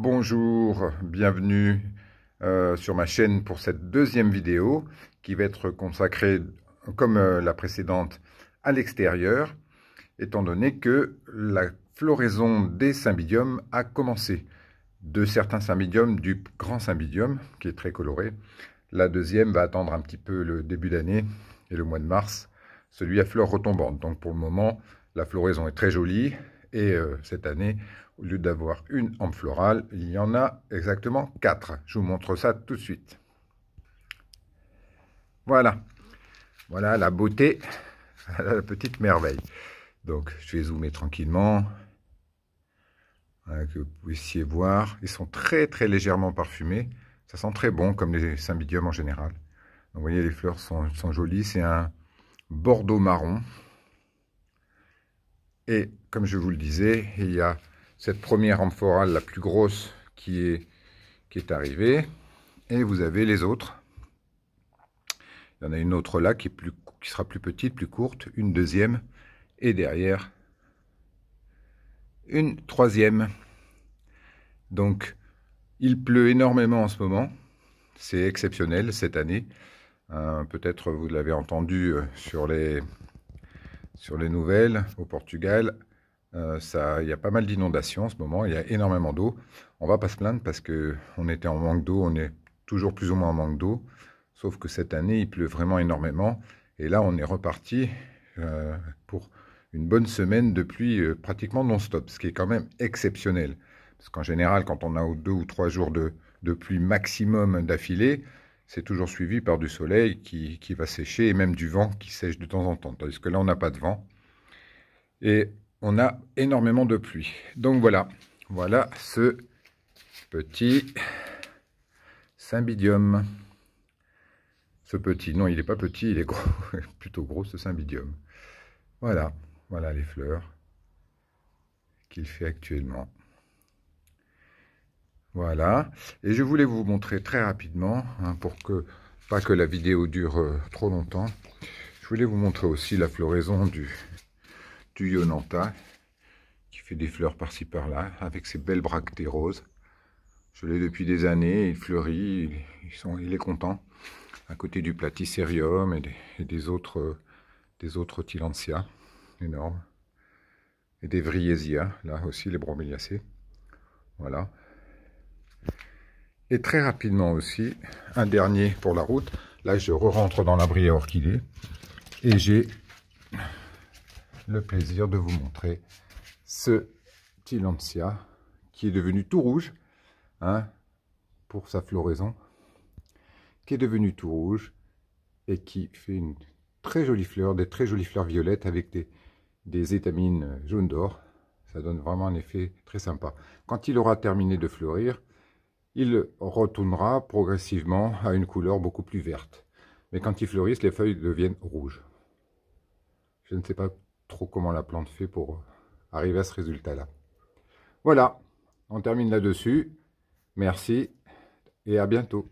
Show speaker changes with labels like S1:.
S1: Bonjour, bienvenue euh, sur ma chaîne pour cette deuxième vidéo qui va être consacrée, comme euh, la précédente, à l'extérieur, étant donné que la floraison des cymbidiums a commencé. De certains cymbidiums, du grand cymbidium, qui est très coloré. La deuxième va attendre un petit peu le début d'année et le mois de mars, celui à fleurs retombantes. Donc pour le moment, la floraison est très jolie, et euh, cette année, au lieu d'avoir une en florale, il y en a exactement quatre. Je vous montre ça tout de suite. Voilà. Voilà la beauté, la petite merveille. Donc, je vais zoomer tranquillement. Hein, que vous puissiez voir. Ils sont très, très légèrement parfumés. Ça sent très bon, comme les cymbidiums en général. vous voyez, les fleurs sont jolies. C'est un bordeaux marron. Et comme je vous le disais, il y a cette première amphorale la plus grosse qui est, qui est arrivée. Et vous avez les autres. Il y en a une autre là qui, est plus, qui sera plus petite, plus courte, une deuxième. Et derrière, une troisième. Donc, il pleut énormément en ce moment. C'est exceptionnel cette année. Euh, peut-être vous l'avez entendu euh, sur les, sur les nouvelles au Portugal. Euh, il y a pas mal d'inondations en ce moment, il y a énormément d'eau. On va pas se plaindre parce qu'on on était en manque d'eau, on est toujours plus ou moins en manque d'eau, sauf que cette année il pleut vraiment énormément et là on est reparti euh, pour une bonne semaine de pluie euh, pratiquement non-stop, ce qui est quand même exceptionnel. Parce qu'en général, quand on a deux ou trois jours de, de pluie maximum d'affilée, c'est toujours suivi par du soleil qui, va sécher et même du vent qui sèche de temps en temps. Tandis que là, on n'a pas de vent et on a énormément de pluie. Donc voilà, voilà ce petit cymbidium. Ce petit, non, il n'est pas petit, il est gros, plutôt gros ce cymbidium. Voilà, voilà les fleurs qu'il fait actuellement. Voilà. Et je voulais vous montrer très rapidement, hein, pour que pas que la vidéo dure euh, trop longtemps, je voulais vous montrer aussi la floraison du, Yonanta, qui fait des fleurs par-ci par-là, avec ses belles bractées roses. Je l'ai depuis des années, il fleurit, il, est content, à côté du Platycerium et des, autres, des autres énormes, et des Vriesia, là aussi les broméliacées. Voilà. Et très rapidement aussi, un dernier pour la route. Là, je re-rentre dans l'abri à orchidées. Et j'ai le plaisir de vous montrer ce petit qui est devenu tout rouge hein, pour sa floraison, qui est devenu tout rouge et qui fait une très jolie fleur, des très jolies fleurs violettes avec des, des étamines jaunes d'or. Ça donne vraiment un effet très sympa. Quand il aura terminé de fleurir, il retournera progressivement à une couleur beaucoup plus verte. Mais quand ils fleurissent, les feuilles deviennent rouges. Je ne sais pas trop comment la plante fait pour arriver à ce résultat-là. Voilà, on termine là-dessus. Merci et à bientôt.